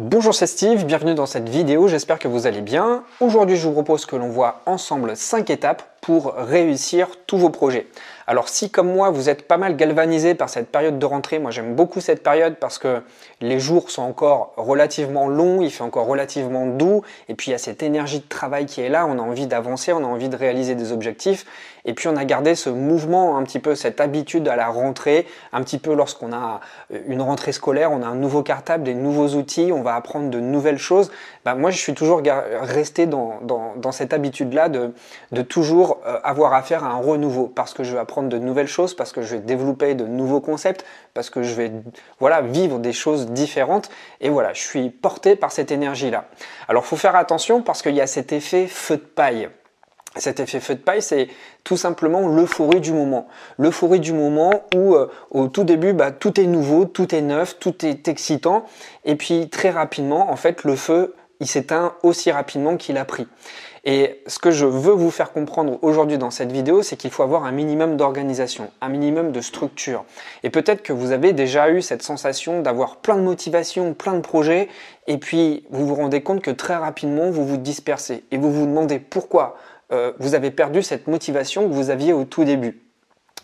Bonjour c'est Steve, bienvenue dans cette vidéo, j'espère que vous allez bien. Aujourd'hui je vous propose que l'on voit ensemble 5 étapes pour réussir tous vos projets. Alors si comme moi vous êtes pas mal galvanisé par cette période de rentrée, moi j'aime beaucoup cette période parce que les jours sont encore relativement longs, il fait encore relativement doux et puis il y a cette énergie de travail qui est là, on a envie d'avancer, on a envie de réaliser des objectifs et puis on a gardé ce mouvement un petit peu cette habitude à la rentrée, un petit peu lorsqu'on a euh, une rentrée scolaire, on a un nouveau cartable, des nouveaux outils, on va apprendre de nouvelles choses. Ben, moi je suis toujours resté dans, cette habitude là de toujours euh, avoir affaire à un renouveau parce que je vais apprendre de nouvelles choses, parce que je vais développer de nouveaux concepts, parce que je vais voilà, vivre des choses différentes. Et voilà, je suis porté par cette énergie-là. Alors, faut faire attention parce qu'il y a cet effet feu de paille. Cet effet feu de paille, c'est tout simplement l'euphorie du moment. L'euphorie du moment où euh, au tout début, bah, tout est nouveau, tout est neuf, tout est excitant. Et puis très rapidement, en fait, le feu, il s'éteint aussi rapidement qu'il a pris. Et ce que je veux vous faire comprendre aujourd'hui dans cette vidéo, c'est qu'il faut avoir un minimum d'organisation, un minimum de structure. Et peut-être que vous avez déjà eu cette sensation d'avoir plein de motivations, plein de projets, et puis vous vous rendez compte que très rapidement, vous vous dispersez et vous vous demandez pourquoi euh, vous avez perdu cette motivation que vous aviez au tout début.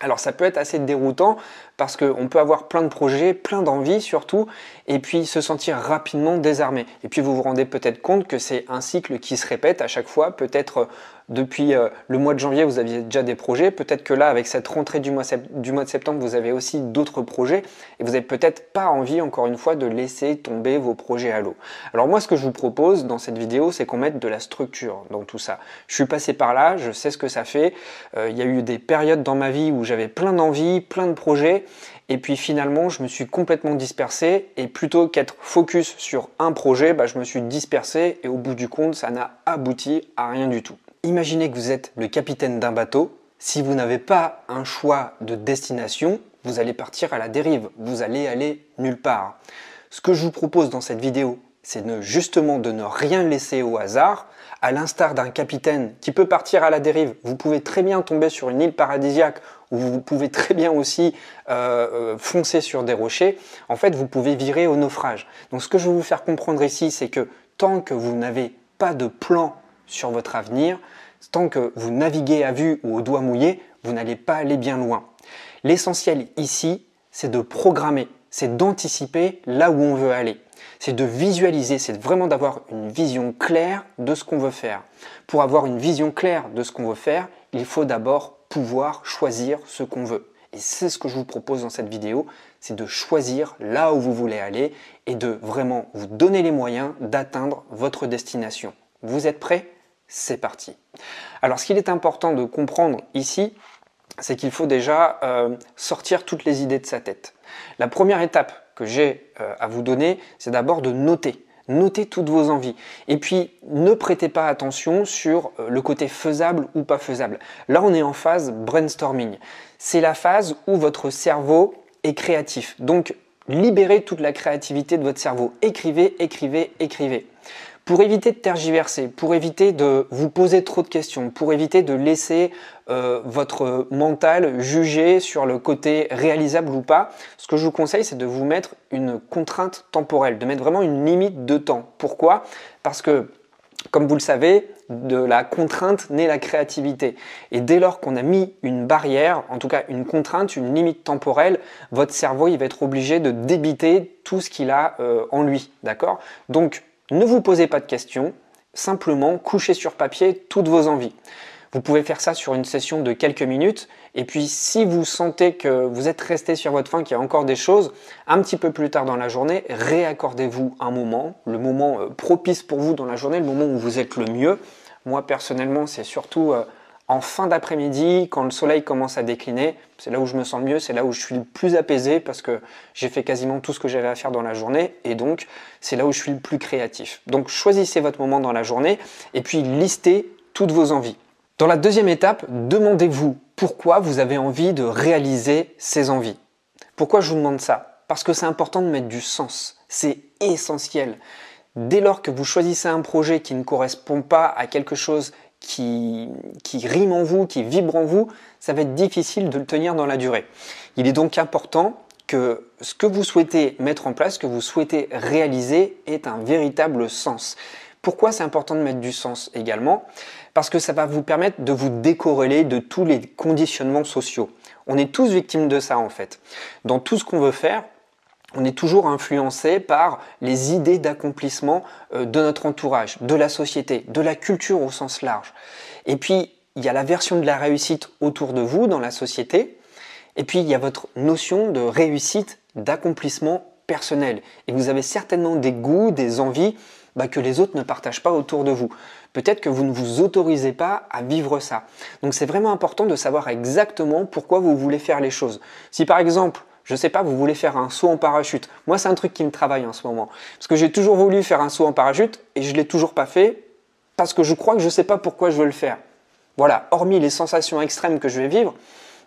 Alors ça peut être assez déroutant parce qu'on peut avoir plein de projets, plein d'envies surtout, et puis se sentir rapidement désarmé. Et puis vous vous rendez peut-être compte que c'est un cycle qui se répète à chaque fois, peut-être euh, depuis euh, le mois de janvier vous aviez déjà des projets, peut-être que là avec cette rentrée du mois, du mois de septembre vous avez aussi d'autres projets, et vous n'avez peut-être pas envie encore une fois de laisser tomber vos projets à l'eau. Alors moi ce que je vous propose dans cette vidéo c'est qu'on mette de la structure dans tout ça. Je suis passé par là, je sais ce que ça fait, euh, il y a eu des périodes dans ma vie où j'avais j'avais plein d'envies, plein de projets, et puis finalement je me suis complètement dispersé, et plutôt qu'être focus sur un projet, bah, je me suis dispersé, et au bout du compte, ça n'a abouti à rien du tout. Imaginez que vous êtes le capitaine d'un bateau, si vous n'avez pas un choix de destination, vous allez partir à la dérive, vous allez aller nulle part. Ce que je vous propose dans cette vidéo, c'est justement de ne rien laisser au hasard, à l'instar d'un capitaine qui peut partir à la dérive, vous pouvez très bien tomber sur une île paradisiaque ou vous pouvez très bien aussi euh, euh, foncer sur des rochers. En fait, vous pouvez virer au naufrage. Donc ce que je veux vous faire comprendre ici, c'est que tant que vous n'avez pas de plan sur votre avenir, tant que vous naviguez à vue ou au doigt mouillé, vous n'allez pas aller bien loin. L'essentiel ici, c'est de programmer c'est d'anticiper là où on veut aller. C'est de visualiser, c'est vraiment d'avoir une vision claire de ce qu'on veut faire. Pour avoir une vision claire de ce qu'on veut faire, il faut d'abord pouvoir choisir ce qu'on veut. Et c'est ce que je vous propose dans cette vidéo, c'est de choisir là où vous voulez aller et de vraiment vous donner les moyens d'atteindre votre destination. Vous êtes prêts C'est parti. Alors ce qu'il est important de comprendre ici, c'est qu'il faut déjà euh, sortir toutes les idées de sa tête. La première étape que j'ai euh, à vous donner, c'est d'abord de noter. Notez toutes vos envies. Et puis, ne prêtez pas attention sur euh, le côté faisable ou pas faisable. Là, on est en phase brainstorming. C'est la phase où votre cerveau est créatif. Donc, libérez toute la créativité de votre cerveau. Écrivez, écrivez, écrivez. Pour éviter de tergiverser, pour éviter de vous poser trop de questions, pour éviter de laisser euh, votre mental juger sur le côté réalisable ou pas, ce que je vous conseille, c'est de vous mettre une contrainte temporelle, de mettre vraiment une limite de temps. Pourquoi Parce que, comme vous le savez, de la contrainte naît la créativité. Et dès lors qu'on a mis une barrière, en tout cas une contrainte, une limite temporelle, votre cerveau, il va être obligé de débiter tout ce qu'il a euh, en lui. D'accord Donc, ne vous posez pas de questions, simplement couchez sur papier toutes vos envies. Vous pouvez faire ça sur une session de quelques minutes. Et puis, si vous sentez que vous êtes resté sur votre faim, qu'il y a encore des choses, un petit peu plus tard dans la journée, réaccordez-vous un moment, le moment euh, propice pour vous dans la journée, le moment où vous êtes le mieux. Moi, personnellement, c'est surtout euh, en fin d'après-midi, quand le soleil commence à décliner, c'est là où je me sens mieux, c'est là où je suis le plus apaisé parce que j'ai fait quasiment tout ce que j'avais à faire dans la journée et donc c'est là où je suis le plus créatif. Donc choisissez votre moment dans la journée et puis listez toutes vos envies. Dans la deuxième étape, demandez-vous pourquoi vous avez envie de réaliser ces envies. Pourquoi je vous demande ça Parce que c'est important de mettre du sens. C'est essentiel. Dès lors que vous choisissez un projet qui ne correspond pas à quelque chose qui, qui rime en vous, qui vibre en vous, ça va être difficile de le tenir dans la durée. Il est donc important que ce que vous souhaitez mettre en place, que vous souhaitez réaliser, ait un véritable sens. Pourquoi c'est important de mettre du sens également Parce que ça va vous permettre de vous décorréler de tous les conditionnements sociaux. On est tous victimes de ça en fait. Dans tout ce qu'on veut faire, on est toujours influencé par les idées d'accomplissement euh, de notre entourage, de la société, de la culture au sens large. Et puis, il y a la version de la réussite autour de vous dans la société, et puis il y a votre notion de réussite, d'accomplissement personnel. Et vous avez certainement des goûts, des envies bah, que les autres ne partagent pas autour de vous. Peut-être que vous ne vous autorisez pas à vivre ça. Donc c'est vraiment important de savoir exactement pourquoi vous voulez faire les choses. Si par exemple, je sais pas, vous voulez faire un saut en parachute. Moi, c'est un truc qui me travaille en ce moment. Parce que j'ai toujours voulu faire un saut en parachute et je l'ai toujours pas fait parce que je crois que je ne sais pas pourquoi je veux le faire. Voilà, hormis les sensations extrêmes que je vais vivre,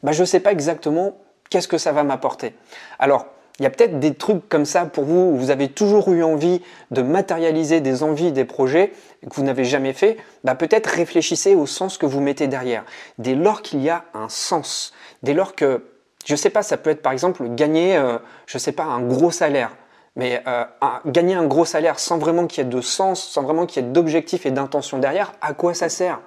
bah, je sais pas exactement qu'est-ce que ça va m'apporter. Alors, il y a peut-être des trucs comme ça pour vous, où vous avez toujours eu envie de matérialiser des envies, des projets que vous n'avez jamais fait, bah peut-être réfléchissez au sens que vous mettez derrière. Dès lors qu'il y a un sens, dès lors que je sais pas, ça peut être par exemple gagner, euh, je sais pas, un gros salaire. Mais euh, gagner un gros salaire sans vraiment qu'il y ait de sens, sans vraiment qu'il y ait d'objectif et d'intention derrière, à quoi ça sert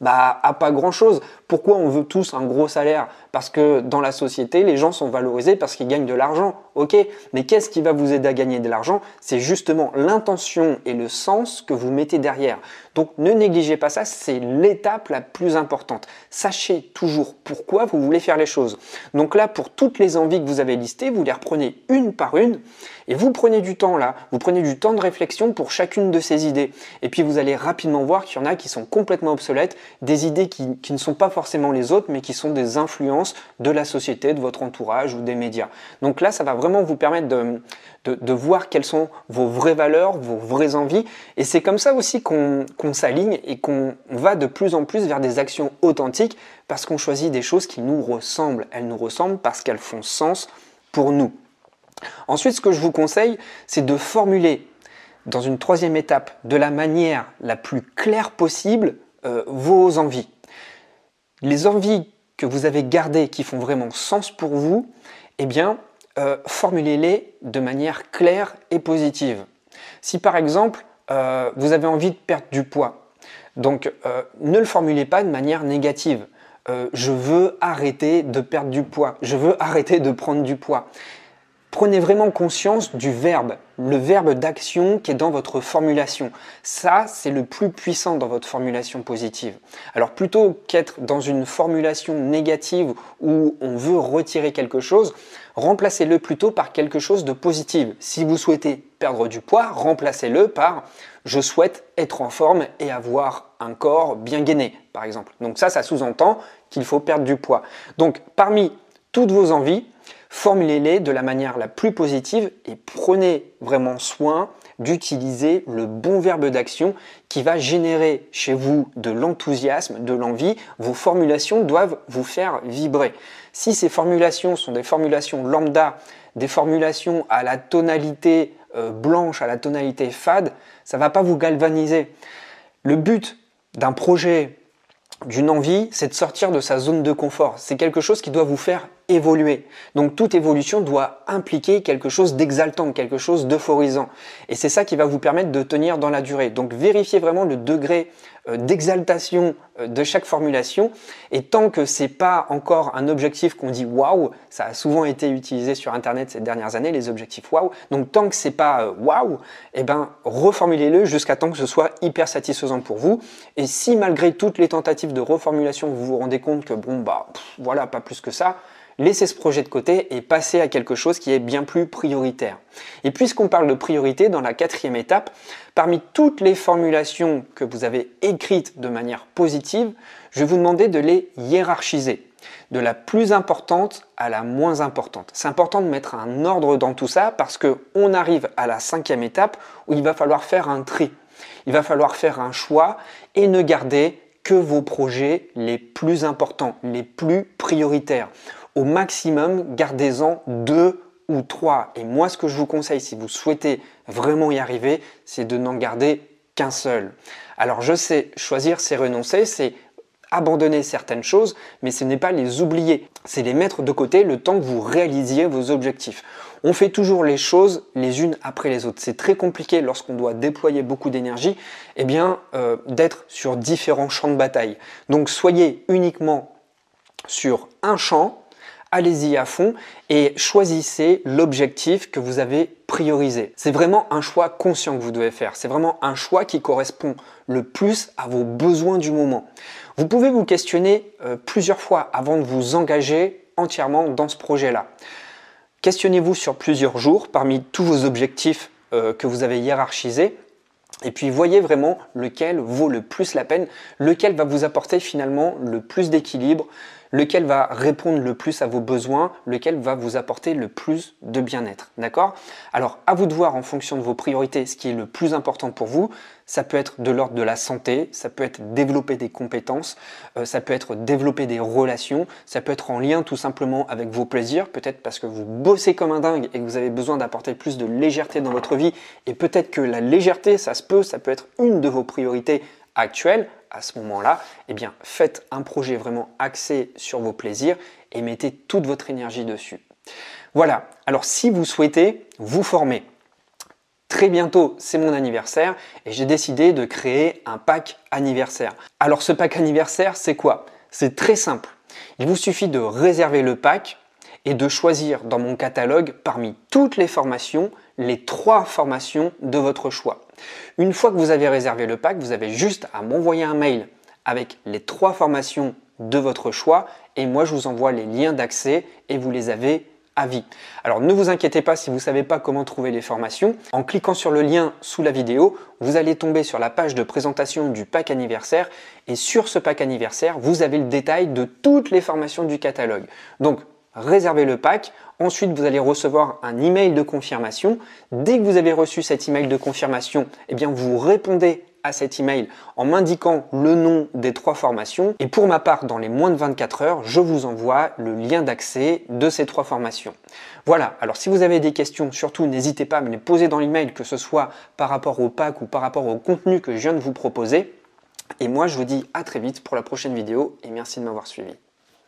bah, à pas grand chose. Pourquoi on veut tous un gros salaire Parce que dans la société, les gens sont valorisés parce qu'ils gagnent de l'argent ok Mais qu'est-ce qui va vous aider à gagner de l'argent C'est justement l'intention et le sens que vous mettez derrière. Donc ne négligez pas ça, c'est l'étape la plus importante. Sachez toujours pourquoi vous voulez faire les choses. Donc là, pour toutes les envies que vous avez listées, vous les reprenez une par une et vous prenez du temps là, vous prenez du temps de réflexion pour chacune de ces idées. Et puis vous allez rapidement voir qu'il y en a qui sont complètement obsolètes, des idées qui, qui ne sont pas forcément les autres, mais qui sont des influences de la société, de votre entourage ou des médias. Donc là, ça va vraiment vous permettre de, voir quelles sont vos vraies valeurs, vos vraies envies. Et c'est comme ça aussi qu'on s'aligne et qu'on va de plus en plus vers des actions authentiques parce qu'on choisit des choses qui nous ressemblent. Elles nous ressemblent parce qu'elles font sens pour nous. Ensuite, ce que je vous conseille, c'est de formuler dans une troisième étape de la manière la plus claire possible euh, vos envies. Les envies que vous avez gardées qui font vraiment sens pour vous, eh bien, euh, formulez-les de manière claire et positive. Si par exemple, euh, vous avez envie de perdre du poids, donc euh, ne le formulez pas de manière négative. je veux arrêter de perdre du poids, je veux arrêter de prendre du poids. Prenez vraiment conscience du verbe, le verbe d'action qui est dans votre formulation. Ça, c'est le plus puissant dans votre formulation positive. Alors plutôt qu'être dans une formulation négative où on veut retirer quelque chose, remplacez-le plutôt par quelque chose de positif. Si vous souhaitez perdre du poids, remplacez-le par je souhaite être en forme et avoir un corps bien gainé, par exemple. Donc ça, ça sous-entend qu'il faut perdre du poids. Donc parmi toutes vos envies, formulez-les de la manière la plus positive et prenez vraiment soin d'utiliser le bon verbe d'action qui va générer chez vous de l'enthousiasme, de l'envie. Vos formulations doivent vous faire vibrer. Si ces formulations sont des formulations lambda, des formulations à la tonalité euh, blanche, à la tonalité fade, ça ne va pas vous galvaniser. Le but d'un projet d'une envie, c'est de sortir de sa zone de confort. C'est quelque chose qui doit vous faire évoluer. Donc toute évolution doit impliquer quelque chose d'exaltant, quelque chose d'euphorisant. Et c'est ça qui va vous permettre de tenir dans la durée. Donc vérifiez vraiment le degré euh, d'exaltation euh, de chaque formulation. Et tant que c'est pas encore un objectif qu'on dit waouh, ça a souvent été utilisé sur Internet ces dernières années, les objectifs waouh. Donc tant que c'est pas euh, waouh, eh ben reformulez-le jusqu'à temps que ce soit hyper satisfaisant pour vous. Et si malgré toutes les tentatives de reformulation, vous vous rendez compte que bon bah voilà, pas plus que ça, laisser ce projet de côté et passer à quelque chose qui est bien plus prioritaire. Et puisqu'on parle de priorité, dans la quatrième étape, parmi toutes les formulations que vous avez écrites de manière positive, je vais vous demander de les hiérarchiser de la plus importante à la moins importante. C'est important de mettre un ordre dans tout ça parce qu'on arrive à la cinquième étape où il va falloir faire un tri. Il va falloir faire un choix et ne garder que vos projets les plus importants, les plus prioritaires au maximum, gardez-en deux ou trois. Et moi, ce que je vous conseille, si vous souhaitez vraiment y arriver, c'est de n'en garder qu'un seul. Alors je sais, choisir, c'est renoncer, c'est abandonner certaines choses, mais ce n'est pas les oublier, c'est les mettre de côté le temps que vous réalisiez vos objectifs. On fait toujours les choses les unes après les autres. C'est très compliqué lorsqu'on doit déployer beaucoup d'énergie, et eh bien, euh, d'être sur différents champs de bataille. Donc soyez uniquement sur un champ allez-y à fond et choisissez l'objectif que vous avez priorisé. C'est vraiment un choix conscient que vous devez faire. C'est vraiment un choix qui correspond le plus à vos besoins du moment. Vous pouvez vous questionner euh, plusieurs fois avant de vous engager entièrement dans ce projet-là. Questionnez-vous sur plusieurs jours parmi tous vos objectifs euh, que vous avez hiérarchisés et puis voyez vraiment lequel vaut le plus la peine, lequel va vous apporter finalement le plus d'équilibre, lequel va répondre le plus à vos besoins, lequel va vous apporter le plus de bien-être. D'accord Alors, à vous de voir en fonction de vos priorités ce qui est le plus important pour vous. Ça peut être de l'ordre de la santé, ça peut être développer des compétences, euh, ça peut être développer des relations, ça peut être en lien tout simplement avec vos plaisirs, peut-être parce que vous bossez comme un dingue et que vous avez besoin d'apporter plus de légèreté dans votre vie. Et peut-être que la légèreté, ça se peut, ça peut être une de vos priorités actuelles à ce moment-là, eh bien faites un projet vraiment axé sur vos plaisirs et mettez toute votre énergie dessus. Voilà, alors si vous souhaitez vous former, Très bientôt, c'est mon anniversaire et j'ai décidé de créer un pack anniversaire. Alors ce pack anniversaire, c'est quoi C'est très simple. Il vous suffit de réserver le pack et de choisir dans mon catalogue parmi toutes les formations les trois formations de votre choix. Une fois que vous avez réservé le pack, vous avez juste à m'envoyer un mail avec les trois formations de votre choix et moi je vous envoie les liens d'accès et vous les avez à vie. Alors ne vous inquiétez pas si vous ne savez pas comment trouver les formations. En cliquant sur le lien sous la vidéo, vous allez tomber sur la page de présentation du pack anniversaire et sur ce pack anniversaire, vous avez le détail de toutes les formations du catalogue. Donc réservez le pack, Ensuite, vous allez recevoir un email de confirmation. Dès que vous avez reçu cet email de confirmation, eh bien, vous répondez à cet email en m'indiquant le nom des trois formations. Et pour ma part, dans les moins de 24 heures, je vous envoie le lien d'accès de ces trois formations. Voilà, alors si vous avez des questions, surtout n'hésitez pas à me les poser dans l'email, que ce soit par rapport au pack ou par rapport au contenu que je viens de vous proposer. Et moi, je vous dis à très vite pour la prochaine vidéo et merci de m'avoir suivi.